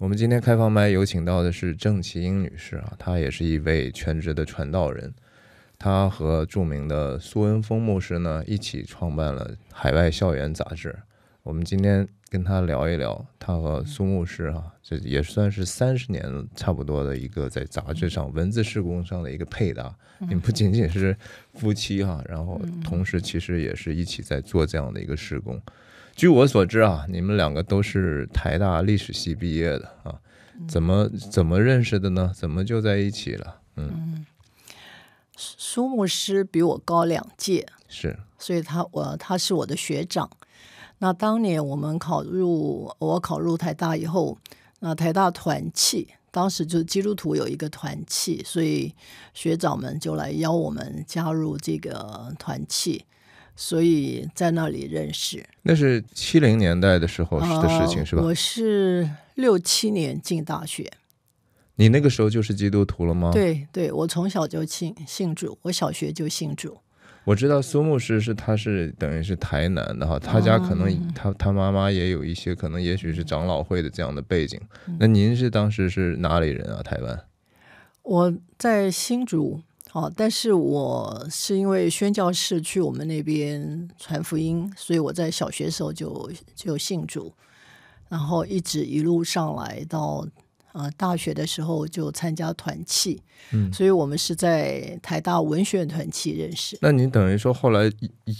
我们今天开放麦有请到的是郑其英女士啊，她也是一位全职的传道人。她和著名的苏恩峰牧师呢一起创办了海外校园杂志。我们今天跟她聊一聊，她和苏牧师啊，这也算是三十年差不多的一个在杂志上文字施工上的一个配搭，也不仅仅是夫妻哈，然后同时其实也是一起在做这样的一个施工。据我所知啊，你们两个都是台大历史系毕业的啊，怎么怎么认识的呢？怎么就在一起了？嗯，苏牧师比我高两届，是，所以他我他是我的学长。那当年我们考入我考入台大以后，那台大团契，当时就基督徒有一个团契，所以学长们就来邀我们加入这个团契。所以，在那里认识，那是七零年代的时候的事情，是吧？我是六七年进大学，你那个时候就是基督徒了吗？对对，我从小就信信主，我小学就信主。我知道苏牧师是他是等于是台南的哈，他家可能他他妈妈也有一些可能也许是长老会的这样的背景。那您是当时是哪里人啊？台湾？我在新竹。哦，但是我是因为宣教士去我们那边传福音，所以我在小学时候就就信主，然后一直一路上来到呃大学的时候就参加团契，嗯，所以我们是在台大文选团契认识。那你等于说后来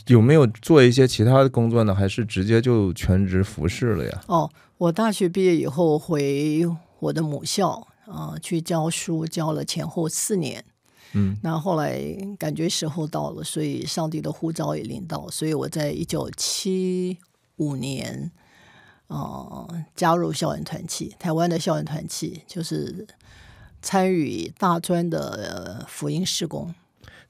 有没有做一些其他的工作呢？还是直接就全职服侍了呀？哦，我大学毕业以后回我的母校啊去教书，教了前后四年。嗯，那后来感觉时候到了，所以上帝的呼召也临到，所以我在一九七五年，呃，加入校园团契，台湾的校园团契就是参与大专的福音施工。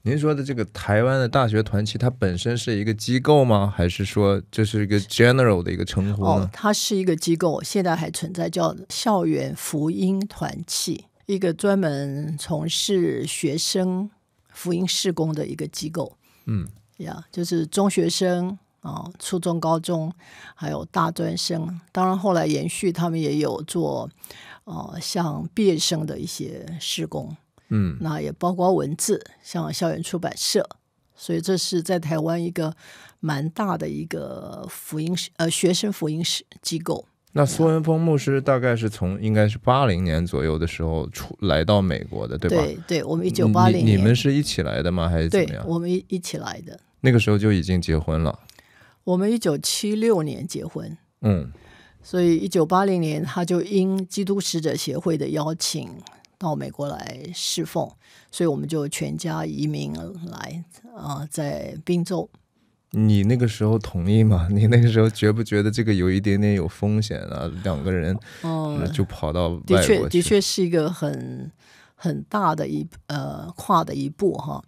您说的这个台湾的大学团契，它本身是一个机构吗？还是说这是一个 general 的一个称呼呢？它是一个机构，现在还存在，叫校园福音团契。一个专门从事学生福音事工的一个机构，嗯，呀，就是中学生啊，初中、高中，还有大专生。当然后来延续，他们也有做，哦，像毕业生的一些事工，嗯，那也包括文字，像校园出版社。所以这是在台湾一个蛮大的一个福音，呃，学生福音机构。那苏文峰牧师大概是从应该是八零年左右的时候出来到美国的，对吧？对，对我们一九八零。你们是一起来的吗？还是怎么样？我们一一起来的。那个时候就已经结婚了。我们一九七六年结婚。嗯。所以一九八零年他就因基督使者协会的邀请到美国来侍奉，所以我们就全家移民来啊，在宾州。你那个时候同意吗？你那个时候觉不觉得这个有一点点有风险啊？两个人就跑到外国，的确，的确是一个很很大的一呃跨的一步哈，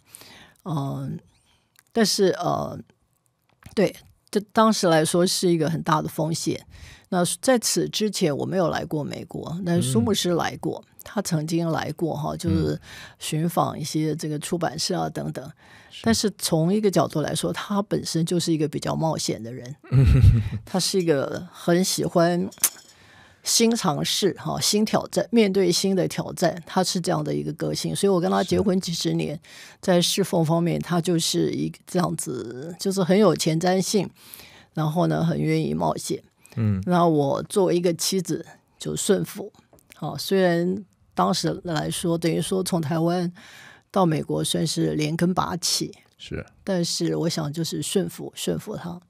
嗯，但是呃，对，这当时来说是一个很大的风险。那在此之前我没有来过美国，但苏牧师来过。他曾经来过哈，就是寻访一些这个出版社啊等等。但是从一个角度来说，他本身就是一个比较冒险的人。他是一个很喜欢新尝试哈，新挑战，面对新的挑战，他是这样的一个个性。所以我跟他结婚几十年，在侍奉方面，他就是一这样子，就是很有前瞻性，然后呢，很愿意冒险。嗯，那我作为一个妻子，就顺服。好，虽然。当时来说，等于说从台湾到美国算是连根拔起。是。但是我想就是顺服，顺服他。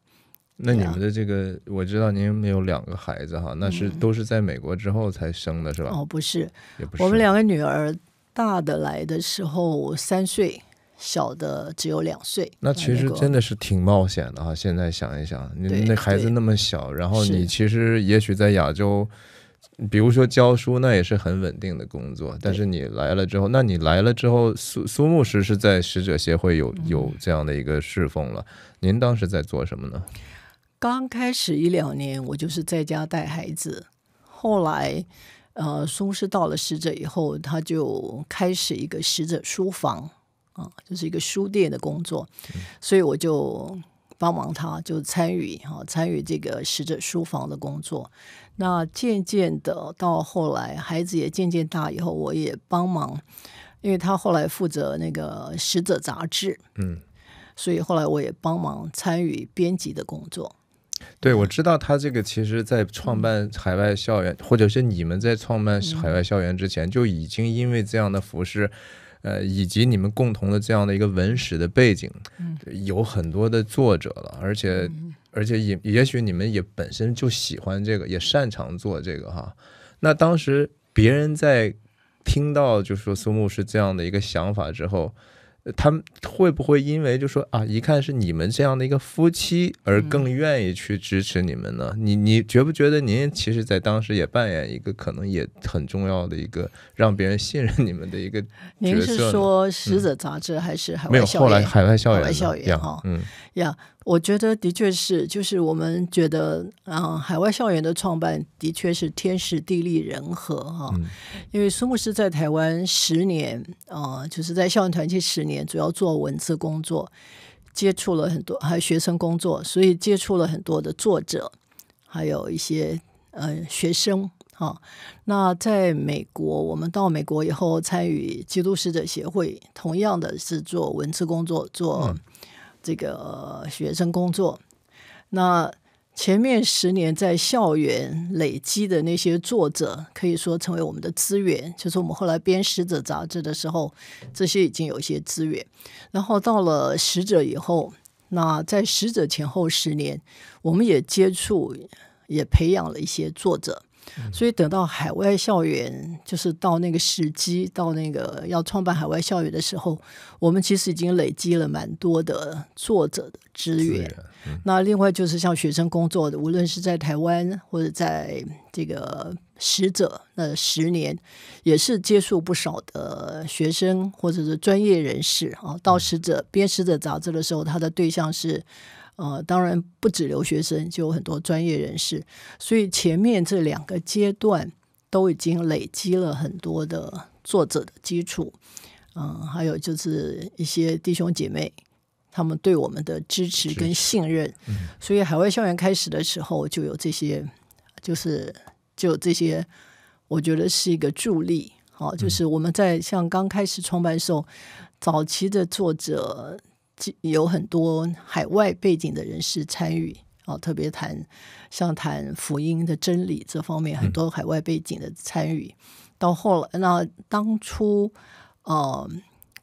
那你们的这个，我知道您没有两个孩子哈，那是都是在美国之后才生的，是吧？哦，不是，不是。我们两个女儿，大的来的时候三岁，小的只有两岁。那其实真的是挺冒险的哈，现在想一想，那孩子那么小，然后你其实也许在亚洲。比如说教书，那也是很稳定的工作。但是你来了之后，那你来了之后，苏苏牧师是在使者协会有有这样的一个侍奉了。您当时在做什么呢？刚开始一两年，我就是在家带孩子。后来，呃，苏师到了使者以后，他就开始一个使者书房啊，就是一个书店的工作。所以我就。帮忙，他就参与哈参与这个使者书房的工作。那渐渐的到后来，孩子也渐渐大以后，我也帮忙，因为他后来负责那个使者杂志，嗯，所以后来我也帮忙参与编辑的工作。对，我知道他这个其实，在创办海外校园，或者是你们在创办海外校园之前，就已经因为这样的服饰。呃，以及你们共同的这样的一个文史的背景，有很多的作者了，而且，而且也也许你们也本身就喜欢这个，也擅长做这个哈。那当时别人在听到就说苏牧是这样的一个想法之后。他们会不会因为就说啊，一看是你们这样的一个夫妻，而更愿意去支持你们呢？你你觉不觉得您其实在当时也扮演一个可能也很重要的一个让别人信任你们的一个？您是说《使者杂志》还是海外校园？没有，后来海外校园，海外校园哈，嗯，呀。我觉得的确是，就是我们觉得，嗯，海外校园的创办的确是天时地利人和哈，因为孙牧师在台湾十年，啊，就是在校园团契十年，主要做文字工作，接触了很多，还有学生工作，所以接触了很多的作者，还有一些呃学生哈。那在美国，我们到美国以后，参与基督使者协会，同样的是做文字工作，做。这个学生工作，那前面十年在校园累积的那些作者，可以说成为我们的资源。就是我们后来编《使者》杂志的时候，这些已经有一些资源。然后到了《使者》以后，那在《使者》前后十年，我们也接触，也培养了一些作者。所以等到海外校园，就是到那个时机，到那个要创办海外校园的时候，我们其实已经累积了蛮多的作者的资源。那另外就是像学生工作的，无论是在台湾或者在这个使者那十年，也是接触不少的学生或者是专业人士啊。到使者编使者杂志的时候，他的对象是。呃，当然不止留学生，就有很多专业人士。所以前面这两个阶段都已经累积了很多的作者的基础，嗯，还有就是一些弟兄姐妹，他们对我们的支持跟信任。所以海外校园开始的时候就有这些，就是就这些，我觉得是一个助力。好，就是我们在像刚开始创办时候，早期的作者。有很多海外背景的人士参与啊，特别谈像谈福音的真理这方面，很多海外背景的参与。到后来，那当初呃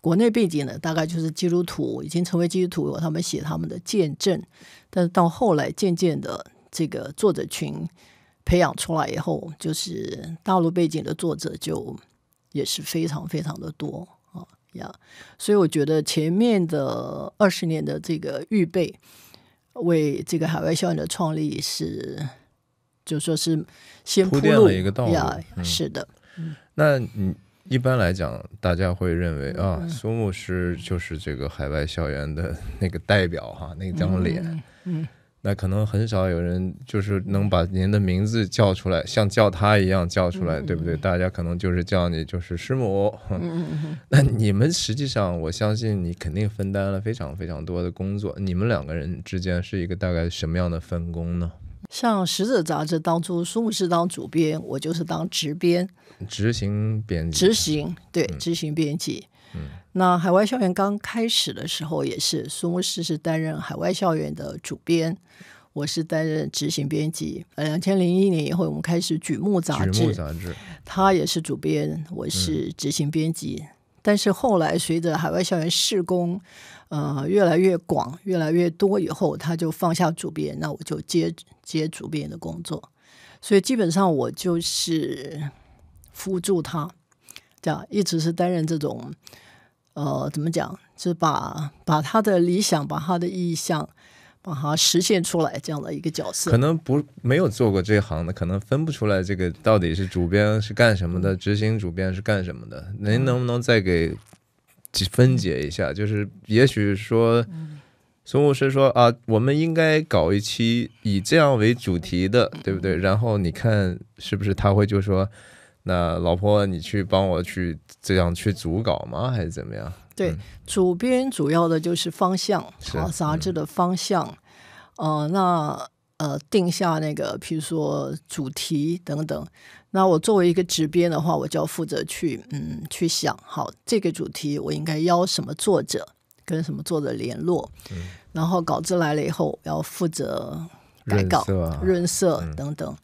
国内背景呢，大概就是基督徒已经成为基督徒，他们写他们的见证。但是到后来，渐渐的这个作者群培养出来以后，就是大陆背景的作者就也是非常非常的多。呀，所以我觉得前面的二十年的这个预备，为这个海外校园的创立是，就说是先铺垫了一个道路，是的。那你一般来讲，大家会认为啊，苏牧师就是这个海外校园的那个代表哈，那张脸，嗯。那可能很少有人就是能把您的名字叫出来，像叫他一样叫出来，对不对？大家可能就是叫你就是师母。那你们实际上，我相信你肯定分担了非常非常多的工作。你们两个人之间是一个大概什么样的分工呢？像《十者》杂志当初，苏牧是当主编，我就是当执编，执行编辑，执行对，执行编辑。嗯。那海外校园刚开始的时候也是苏牧师是担任海外校园的主编，我是担任执行编辑。呃，两千零一年以后我们开始举目杂志，他也是主编，我是执行编辑。但是后来随着海外校园施工呃越来越广、越来越多以后，他就放下主编，那我就接接主编的工作。所以基本上我就是辅助他，这样一直是担任这种。呃，怎么讲？就是把把他的理想、把他的意向，把它实现出来这样的一个角色。可能不没有做过这行的，可能分不出来这个到底是主编是干什么的，执行主编是干什么的。您能不能再给分解一下？就是也许说，孙牧师说啊，我们应该搞一期以这样为主题的，对不对？然后你看是不是他会就说。那老婆，你去帮我去这样去组稿吗？还是怎么样？对，主编主要的就是方向，好，杂志的方向，呃，那呃，定下那个，比如说主题等等。那我作为一个执编的话，我就要负责去，嗯，去想，好，这个主题我应该邀什么作者，跟什么作者联络。嗯。然后稿子来了以后，要负责改稿、润色等等。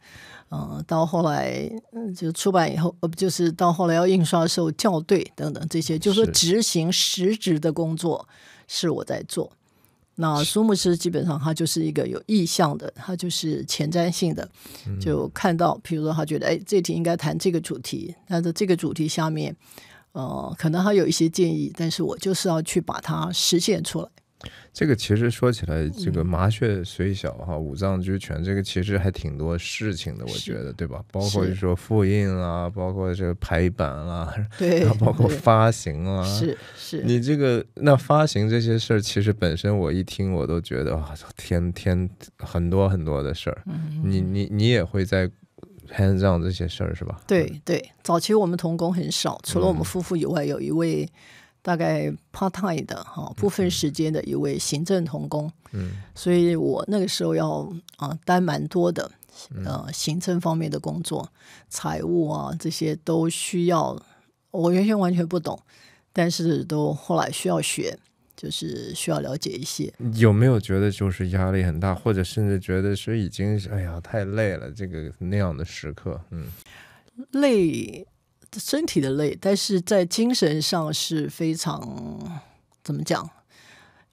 嗯，到后来就出版以后，呃，就是到后来要印刷的时候校对等等这些，就是说执行实质的工作是我在做。那苏牧师基本上他就是一个有意向的，他就是前瞻性的，就看到，比如说他觉得哎，这题应该谈这个主题，他的这个主题下面，呃，可能他有一些建议，但是我就是要去把它实现出来。这个其实说起来，这个麻雀虽小哈，五脏俱全。这个其实还挺多事情的，我觉得，对吧？包括就说复印啦，包括这个排版啦，对，包括发行啦，是是。你这个那发行这些事儿，其实本身我一听我都觉得啊，天天很多很多的事儿。嗯你你你也会在 hands on 这些事儿是吧？对对，早期我们童工很少，除了我们夫妇以外，有一位。大概 part time 的哈，部分时间的一位行政同工，嗯，所以我那个时候要啊担蛮多的，呃，行政方面的工作，财务啊这些都需要，我原先完全不懂，但是都后来需要学，就是需要了解一些。有没有觉得就是压力很大，或者甚至觉得说已经哎呀太累了？这个那样的时刻，嗯，累。身体的累，但是在精神上是非常怎么讲？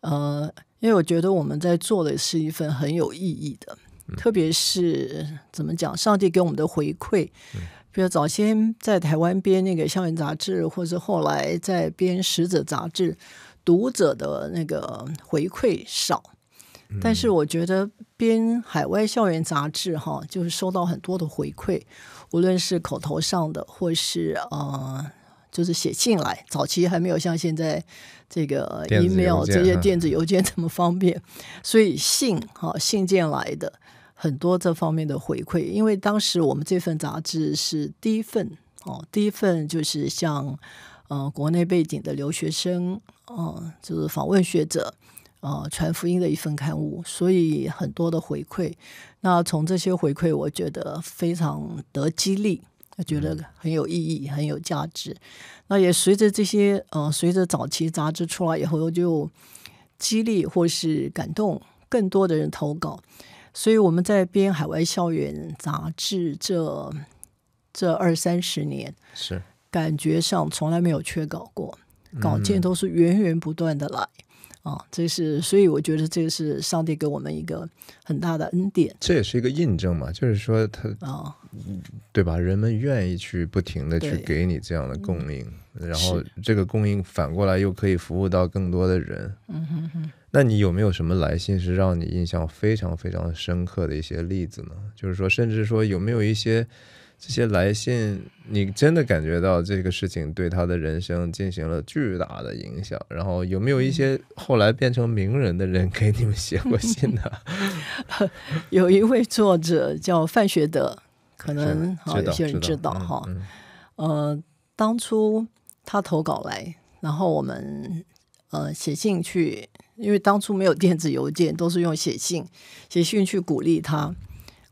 呃，因为我觉得我们在做的是一份很有意义的，特别是怎么讲，上帝给我们的回馈。比如早先在台湾编那个校园杂志，或者后来在编使者》杂志，读者的那个回馈少，但是我觉得编海外校园杂志哈，就是收到很多的回馈。无论是口头上的，或是呃，就是写信来，早期还没有像现在这个 email 这些电子邮件这么方便，所以信哈信件来的很多这方面的回馈，因为当时我们这份杂志是第一份哦，第一份就是像呃国内背景的留学生，嗯，就是访问学者。呃，传福音的一份刊物，所以很多的回馈。那从这些回馈，我觉得非常得激励，觉得很有意义，很有价值。那也随着这些呃，随着早期杂志出来以后，就激励或是感动更多的人投稿。所以我们在编《海外校园》杂志这这二三十年，是感觉上从来没有缺稿过，稿件都是源源不断的来。啊，这是所以我觉得这个是上帝给我们一个很大的恩典，这也是一个印证嘛，就是说他啊，对吧？人们愿意去不停的去给你这样的供应，然后这个供应反过来又可以服务到更多的人。嗯哼哼。那你有没有什么来信是让你印象非常非常深刻的一些例子呢？就是说，甚至说有没有一些？这些来信，你真的感觉到这个事情对他的人生进行了巨大的影响。然后有没有一些后来变成名人的人给你们写过信呢？有一位作者叫范学德，可能啊有些人知道哈。呃，当初他投稿来，然后我们呃写信去，因为当初没有电子邮件，都是用写信，写信去鼓励他，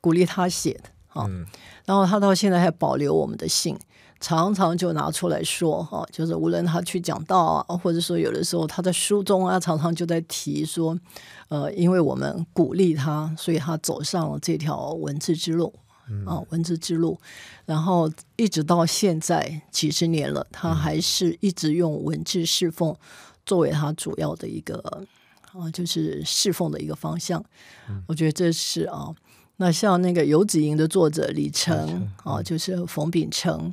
鼓励他写的。嗯，然后他到现在还保留我们的信，常常就拿出来说，哈，就是无论他去讲道啊，或者说有的时候他在书中啊，常常就在提说，呃，因为我们鼓励他，所以他走上了这条文字之路，啊，文字之路，然后一直到现在几十年了，他还是一直用文字侍奉作为他主要的一个，啊，就是侍奉的一个方向，我觉得这是啊。那像那个《游子吟》的作者李成啊，就是冯秉成，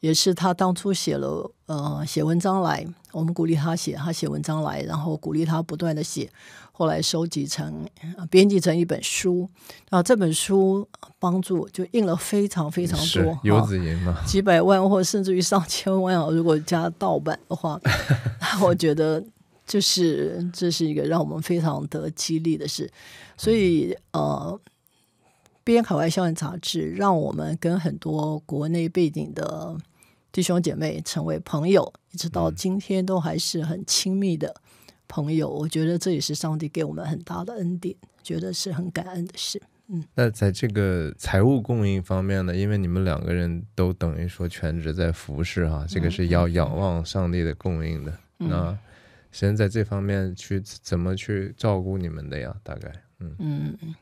也是他当初写了呃写文章来，我们鼓励他写，他写文章来，然后鼓励他不断的写，后来收集成编辑成一本书，那这本书帮助就印了非常非常多，《游子吟》嘛，几百万或甚至于上千万啊，如果加盗版的话，我觉得就是这是一个让我们非常的激励的事，所以呃。编海外校园杂志，让我们跟很多国内背景的弟兄姐妹成为朋友，一直到今天都还是很亲密的朋友。我觉得这也是上帝给我们很大的恩典，觉得是很感恩的事。嗯，那在这个财务供应方面呢？因为你们两个人都等于说全职在服侍啊，这个是要仰望上帝的供应的。那先在这方面去怎么去照顾你们的呀？大概，嗯嗯嗯。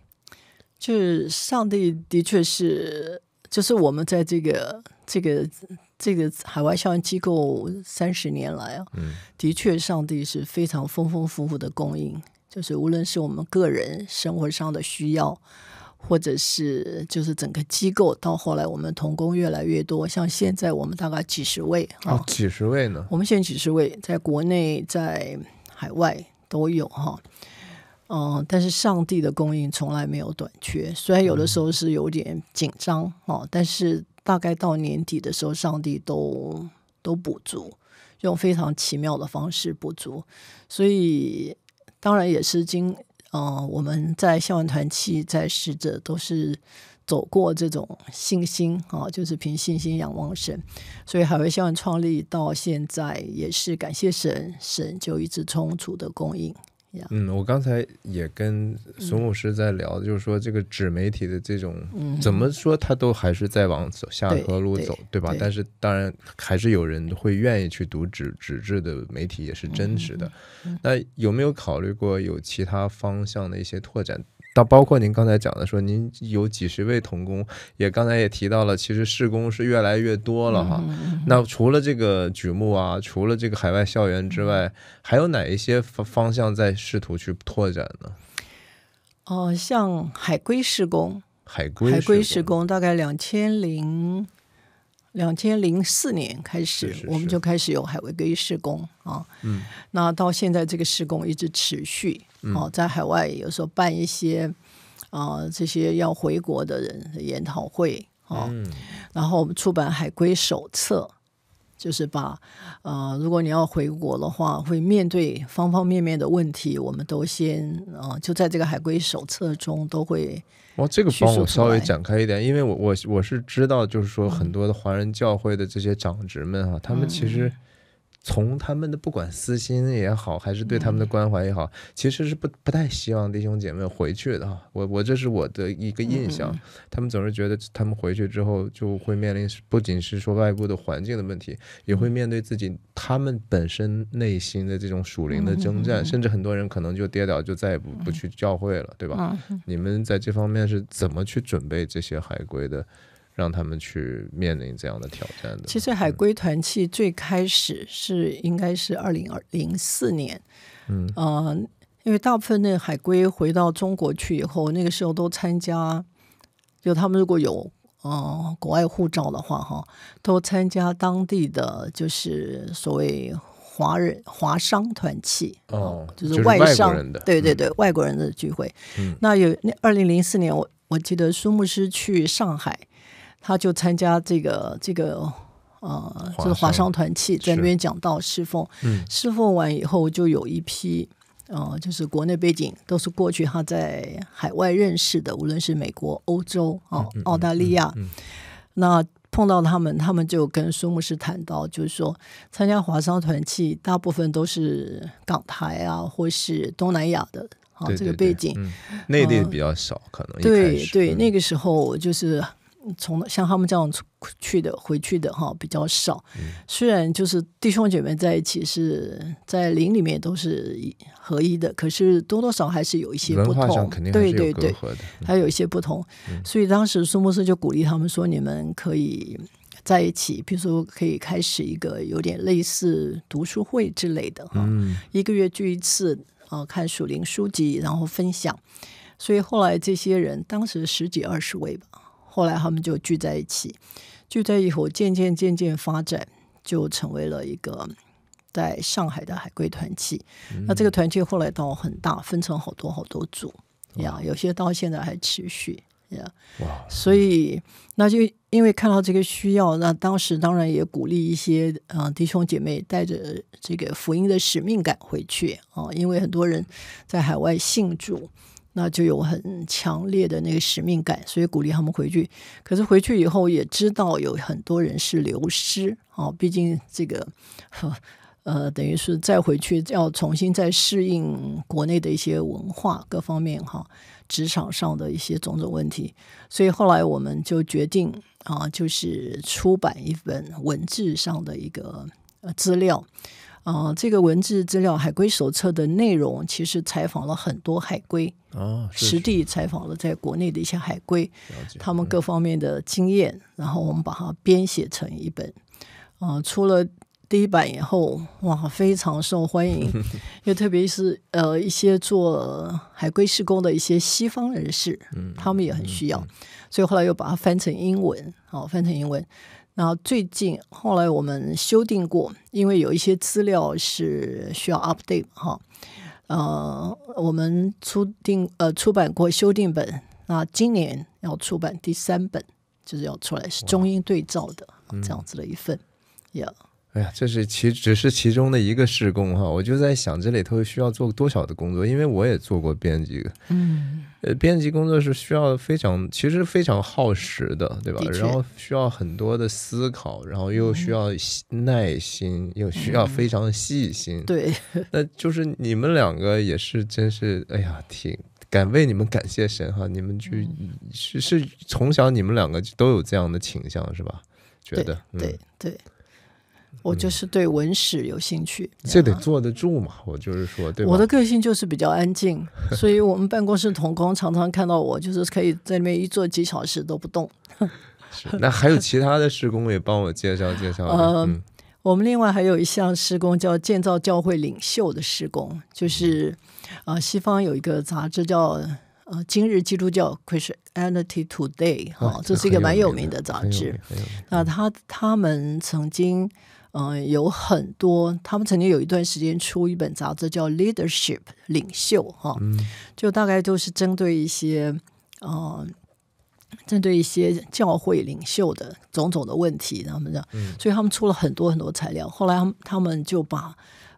就是上帝的确是，就是我们在这个这个这个海外校园机构三十年来啊，的确上帝是非常丰丰富富的供应，就是无论是我们个人生活上的需要，或者是就是整个机构到后来我们童工越来越多，像现在我们大概几十位啊，几十位呢，我们现在几十位，在国内在海外都有哈。嗯，但是上帝的供应从来没有短缺，虽然有的时候是有点紧张哦，但是大概到年底的时候，上帝都都补足，用非常奇妙的方式补足。所以当然也是经嗯，我们在校园团契在使者都是走过这种信心啊，就是凭信心仰望神，所以海外校园创立到现在也是感谢神，神就一直充足的供应。嗯，我刚才也跟孙牧师在聊，就是说这个纸媒体的这种，怎么说，它都还是在往下坡路走，对吧？但是当然还是有人会愿意去读纸纸质的媒体，也是真实的。那有没有考虑过有其他方向的一些拓展？到包括您刚才讲的说，您有几十位童工，也刚才也提到了，其实试工是越来越多了哈。那除了这个举目啊，除了这个海外校园之外，还有哪一些方方向在试图去拓展呢？哦，像海归试工，海归海归施工大概两千零。两千零四年开始，我们就开始有海外归施工啊。嗯，那到现在这个施工一直持续。嗯，在海外有时候办一些，啊，这些要回国的人研讨会啊。嗯，然后我们出版海归手册。就是把，呃，如果你要回国的话，会面对方方面面的问题，我们都先，啊，就在这个海归手册中都会。哦，这个帮我稍微展开一点，因为我我我是知道，就是说很多的华人教会的这些长职们哈，他们其实。从他们的不管私心也好，还是对他们的关怀也好，其实是不不太希望弟兄姐妹回去的我我这是我的一个印象，他们总是觉得他们回去之后就会面临不仅是说外部的环境的问题，也会面对自己他们本身内心的这种属灵的征战，甚至很多人可能就跌倒，就再也不不去教会了，对吧？你们在这方面是怎么去准备这些海归的？让他们去面临这样的挑战的。其实海归团契最开始是应该是二零二零四年，嗯呃，因为大部分那海归回到中国去以后，那个时候都参加，就他们如果有呃国外护照的话哈，都参加当地的就是所谓华人华商团契哦，就是外商对对对，外国人的聚会。嗯，那有那二零零四年我我记得苏牧师去上海。他就参加这个这个呃，就是华商团契，在那边讲道侍奉。侍奉完以后，就有一批呃，就是国内背景，都是过去他在海外认识的，无论是美国、欧洲啊、澳大利亚，那碰到他们，他们就跟苏牧师谈到，就是说参加华商团契，大部分都是港台啊，或是东南亚的啊，这个背景内地比较少，可能对对，那个时候就是。从像他们这样去的、回去的哈比较少，虽然就是弟兄姐妹在一起是在林里面都是合一的，可是多多少还是有一些不同。对对对，还有一些不同。所以当时苏牧师就鼓励他们说：“你们可以在一起，比如说可以开始一个有点类似读书会之类的哈，一个月聚一次啊，看属灵书籍，然后分享。”所以后来这些人当时十几二十位吧。后来他们就聚在一起，聚在一起后渐渐渐渐发展，就成为了一个在上海的海归团契。那这个团契后来到很大，分成好多好多组呀，有些到现在还持续呀。所以那就因为看到这个需要，那当时当然也鼓励一些嗯弟兄姐妹带着这个福音的使命感回去啊，因为很多人在海外信主。那就有很强烈的那个使命感，所以鼓励他们回去。可是回去以后也知道有很多人是流失啊，毕竟这个 呃，等于是再回去要重新再适应国内的一些文化各方面哈，职场上的一些种种问题。所以后来我们就决定啊，就是出版一本文字上的一个资料。啊，这个文字资料《海归手册》的内容，其实采访了很多海归，哦，实地采访了在国内的一些海归，他们各方面的经验，然后我们把它编写成一本。啊，出了第一版以后，哇，非常受欢迎，又特别是呃，一些做海归施工的一些西方人士，嗯，他们也很需要，所以后来又把它翻成英文，好，翻成英文。那最近后来我们修订过，因为有一些资料是需要 update 哈，呃，我们出定呃出版过修订本，那今年要出版第三本，就是要出来是中英对照的这样子的一份，要。哎呀，这是其只是其中的一个施工哈，我就在想这里头需要做多少的工作，因为我也做过编辑，嗯，呃，编辑工作是需要非常其实非常耗时的，对吧？然后需要很多的思考，然后又需要耐心，又需要非常细心。对，那就是你们两个也是，真是哎呀，挺敢为你们感谢神哈，你们就是是从小你们两个都有这样的倾向是吧？觉得对对。我就是对文史有兴趣，这得坐得住嘛。我就是说，对我的个性就是比较安静，所以我们办公室同工常常看到我，就是可以在里面一坐几小时都不动。是。那还有其他的施工也帮我介绍介绍。呃，我们另外还有一项施工叫建造教会领袖的施工，就是啊，西方有一个杂志叫呃《今日基督教》（Christianity Today） 哈，这是一个蛮有名的杂志。那他他们曾经。嗯，有很多，他们曾经有一段时间出一本杂志叫《Leadership 领袖》哈，就大概都是针对一些，呃，针对一些教会领袖的种种的问题，他们的、样？嗯，所以他们出了很多很多材料。后来他们他们就把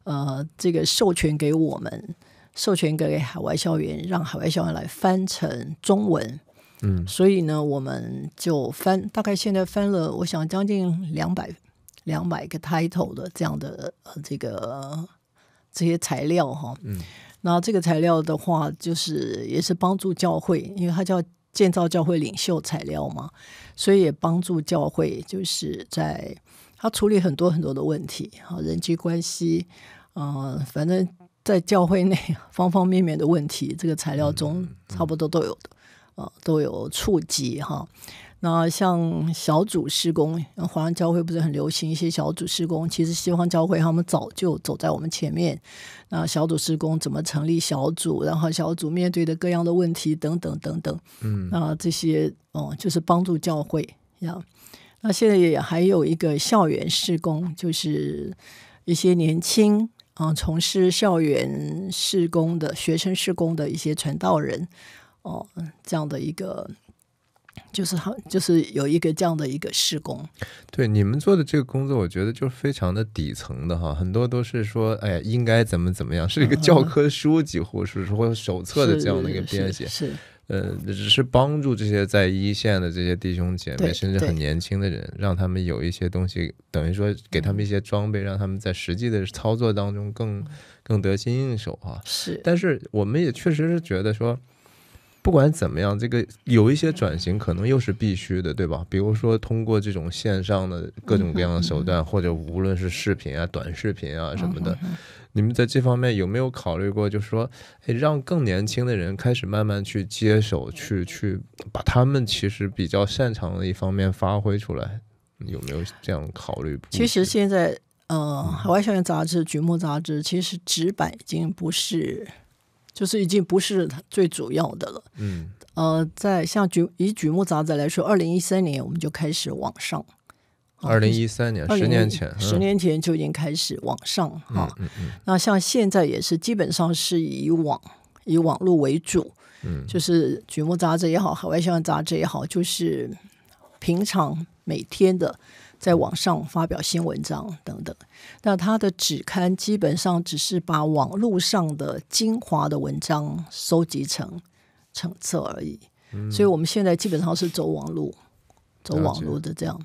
呃这个授权给我们，授权给海外校园，让海外校园来翻成中文。嗯，所以呢，我们就翻，大概现在翻了，我想将近两百。两百个 title 的这样的呃这个这些材料哈，那这个材料的话，就是也是帮助教会，因为它叫建造教会领袖材料嘛，所以也帮助教会就是在他处理很多很多的问题啊，人际关系啊，反正在教会内方方面面的问题，这个材料中差不多都有嗯、呃，都有触及哈。那像小组施工，华人教会不是很流行一些小组施工？其实西方教会他们早就走在我们前面。那小组施工怎么成立小组？然后小组面对的各样的问题等等等等。嗯，那这些哦，就是帮助教会呀。那现在也还有一个校园施工，就是一些年轻嗯，从事校园施工的学生施工的一些传道人哦，这样的一个。就是好，就是有一个这样的一个施工。对你们做的这个工作，我觉得就是非常的底层的哈，很多都是说，哎呀，应该怎么怎么样，是一个教科书，几乎是说手册的这样的一个编写。是，呃，只是帮助这些在一线的这些弟兄姐妹，甚至很年轻的人，让他们有一些东西，等于说给他们一些装备，让他们在实际的操作当中更更得心应手哈。是。但是我们也确实是觉得说。不管怎么样，这个有一些转型可能又是必须的，对吧？比如说通过这种线上的各种各样的手段，或者无论是视频啊、短视频啊什么的，你们在这方面有没有考虑过？就是说，让更年轻的人开始慢慢去接手，去去把他们其实比较擅长的一方面发挥出来，有没有这样考虑？其实现在，嗯，海外校园杂志、局木杂志，其实纸板已经不是。就是已经不是最主要的了，嗯，呃，在像举以举目杂志来说，二零一三年我们就开始网上，二零一三年十年前十年前就已经开始网上嗯。那像现在也是基本上是以网以网络为主，嗯，就是举目杂志也好，海外新闻杂志也好，就是平常每天的。在网上发表新文章等等，那他的纸刊基本上只是把网络上的精华的文章收集成成册而已。所以，我们现在基本上是走网络，走网络的这样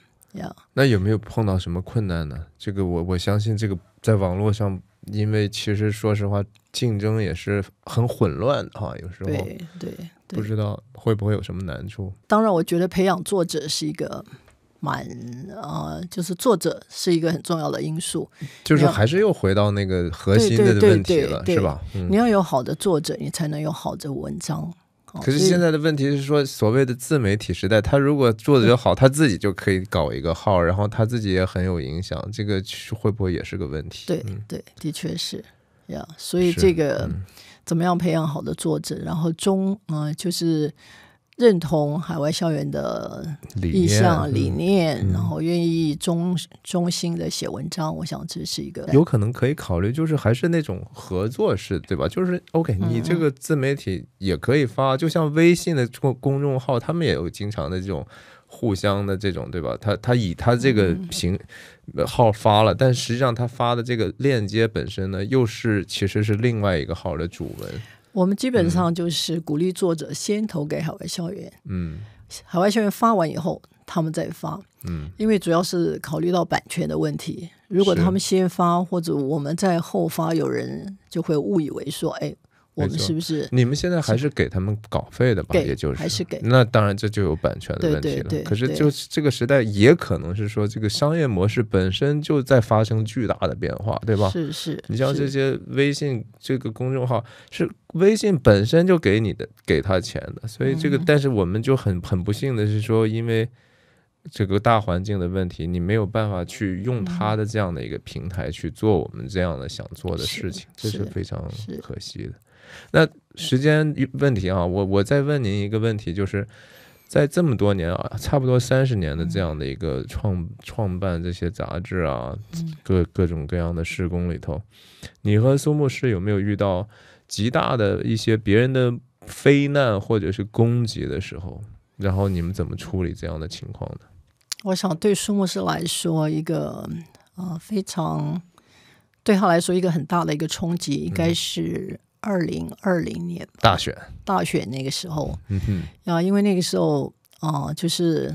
那有没有碰到什么困难呢？这个我我相信，这个在网络上，因为其实说实话，竞争也是很混乱的有时候对对，不知道会不会有什么难处。当然，我觉得培养作者是一个。蛮呃，就是作者是一个很重要的因素，就是还是又回到那个核心的问题了，是吧？你要有好的作者，你才能有好的文章。可是现在的问题是说，所谓的自媒体时代，他如果作者好，他自己就可以搞一个号，然后他自己也很有影响，这个会不会也是个问题？对对，的确是呀。所以这个怎么样培养好的作者，然后中嗯，就是。认同海外校园的意向理念，然后愿意忠忠心的写文章，我想这是一个有可能可以考虑，就是还是那种合作式，对吧？就是 OK，你这个自媒体也可以发，就像微信的公公众号，他们也有经常的这种互相的这种，对吧？他他以他这个屏号发了，但实际上他发的这个链接本身呢，又是其实是另外一个号的主文。我们基本上就是鼓励作者先投给海外校园，嗯，海外校园发完以后，他们再发，嗯，因为主要是考虑到版权的问题，如果他们先发或者我们在后发，有人就会误以为说，哎。我们是不是？你们现在还是给他们稿费的吧？也就是还是给。那当然，这就有版权的问题了。可是，就是这个时代，也可能是说，这个商业模式本身就在发生巨大的变化，对吧？是是。你像这些微信这个公众号，是微信本身就给你的，给他钱的。所以这个，但是我们就很很不幸的是说，因为这个大环境的问题，你没有办法去用他的这样的一个平台去做我们这样的想做的事情，这是非常可惜的。那时间问题啊，我我再问您一个问题，就是在这么多年啊，差不多三十年的这样的一个创创办这些杂志啊，各各种各样的施工里头，你和苏牧师有没有遇到极大的一些别人的非难或者是攻击的时候？然后你们怎么处理这样的情况呢？我想对苏牧师来说，一个啊非常对他来说一个很大的一个冲击，应该是。二零二零年大选，大选那个时候，嗯哼，啊，因为那个时候啊，就是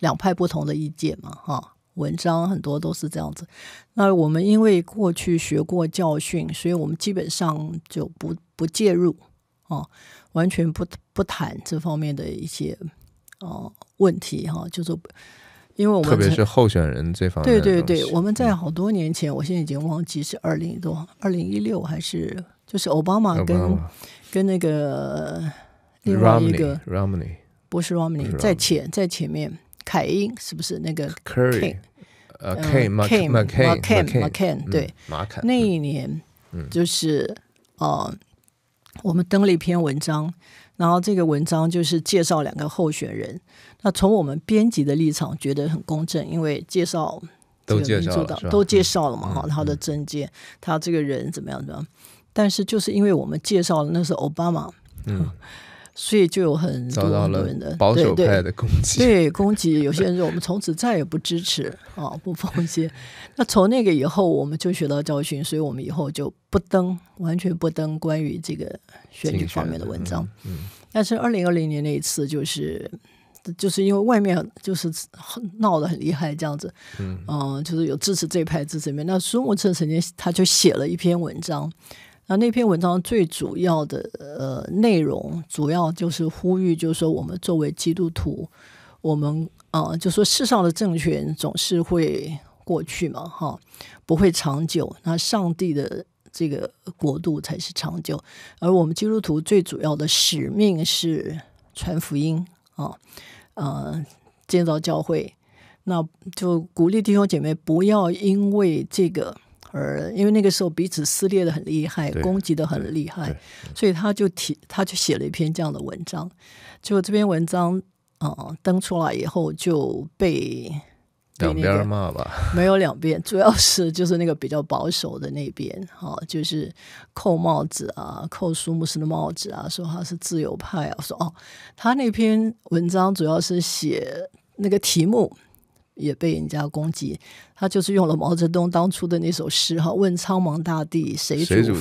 两派不同的意见嘛，哈，文章很多都是这样子。那我们因为过去学过教训，所以我们基本上就不不介入，啊，完全不不谈这方面的一些哦问题，哈，就是因为我们特别是候选人这方，面，对对对，我们在好多年前，我现在已经忘记是二零多二零一六还是。就是奥巴马跟跟那个另外一个 Romney，不是 Romney 在前在前面，凯恩是不是那个 Curry？呃 k a i n e k a n e k a n e 对，马凯那一年，就是呃，我们登了一篇文章，然后这个文章就是介绍两个候选人。那从我们编辑的立场觉得很公正，因为介绍都介绍了，都介绍了嘛，哈，他的证件，他这个人怎么样怎么样。但是就是因为我们介绍了那是奥巴马，嗯，所以就有很很多人的保守派的攻击，对攻击，有些人说我们从此再也不支持啊，不奉献。那从那个以后，我们就学到教训，所以我们以后就不登，完全不登关于这个选举方面的文章。嗯，但是二零二零年那一次，就是就是因为外面就是闹得很厉害，这样子，嗯，就是有支持这一派，支持那边。那苏幕彻曾经他就写了一篇文章。那那篇文章最主要的呃内容，主要就是呼吁，就是说我们作为基督徒，我们啊，就说世上的政权总是会过去嘛，哈，不会长久。那上帝的这个国度才是长久，而我们基督徒最主要的使命是传福音啊，呃，建造教会。那就鼓励弟兄姐妹不要因为这个。呃，因为那个时候彼此撕裂的很厉害，攻击的很厉害，所以他就提，他就写了一篇这样的文章。结果这篇文章啊，登出来以后就被两边骂吧，没有两边，主要是就是那个比较保守的那边啊，就是扣帽子啊，扣苏牧斯的帽子啊，说他是自由派啊，说哦，他那篇文章主要是写那个题目也被人家攻击。他就是用了毛泽东当初的那首诗哈，问苍茫大地谁主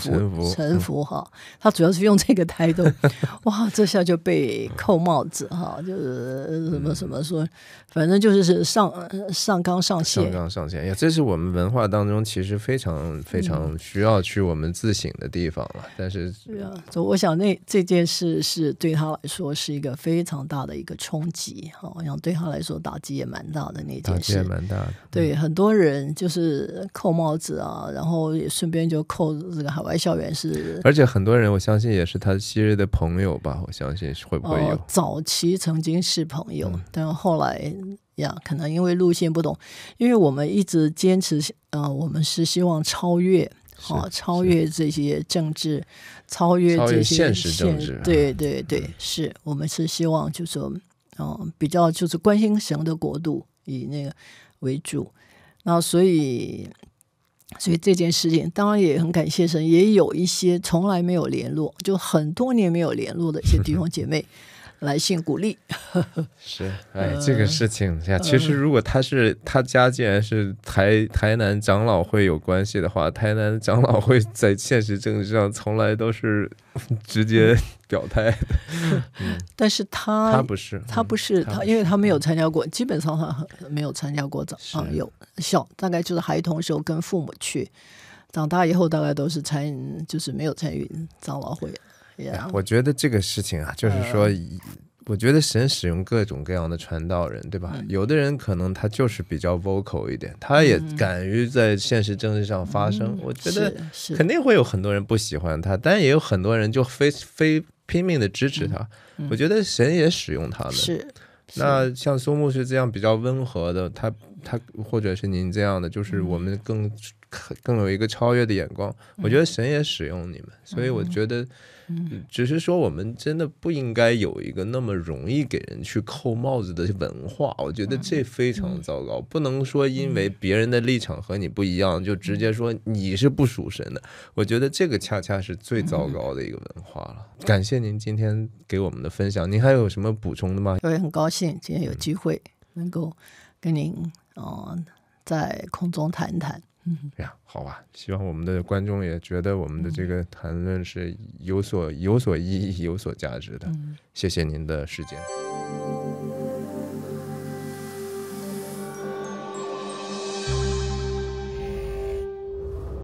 沉浮？哈，他主要是用这个态度，哇，这下就被扣帽子哈，就是什么什么说，反正就是是上上纲上线。上纲上线，呀，这是我们文化当中其实非常非常需要去我们自省的地方了。但是，对啊，我想那这件事是对他来说是一个非常大的一个冲击哈，我想对他来说打击也蛮大的那件事，蛮大的，对很多。多人就是扣帽子啊，然后也顺便就扣这个海外校园是，而且很多人我相信也是他昔日的朋友吧，我相信会不会有早期曾经是朋友，但后来呀，可能因为路线不同，因为我们一直坚持，呃，我们是希望超越，啊，超越这些政治，超越这些现实政治，对对对，是我们是希望就说，嗯，比较就是关心神的国度以那个为主。然后所以，所以这件事情当然也很感谢神，也有一些从来没有联络，就很多年没有联络的一些弟兄 姐妹。来信鼓励 是，哎，这个事情呀，其实如果他是他家，既然是台台南长老会有关系的话，台南长老会在现实政治上从来都是直接表态的。但是他他不是他不是他，因为他没有参加过，基本上他没有参加过长有小，大概就是孩童时候跟父母去，长大以后大概都是参，就是没有参与长老会。我觉得这个事情啊，就是说，我觉得神使用各种各样的传道人，对吧？有的人可能他就是比较 vocal 一点，他也敢于在现实政治上发声。我觉得肯定会有很多人不喜欢他，但也有很多人就非非拼命的支持他。我觉得神也使用他们。是，那像苏牧师这样比较温和的，他他或者是您这样的，就是我们更更有一个超越的眼光。我觉得神也使用你们，所以我觉得。嗯，只是说我们真的不应该有一个那么容易给人去扣帽子的文化，我觉得这非常糟糕。不能说因为别人的立场和你不一样，就直接说你是不属神的。我觉得这个恰恰是最糟糕的一个文化了。感谢您今天给我们的分享，您还有什么补充的吗？我也很高兴今天有机会能够跟您嗯在空中谈谈。呀，好吧，希望我们的观众也觉得我们的这个谈论是有所有所意义、有所价值的。谢谢您的时间。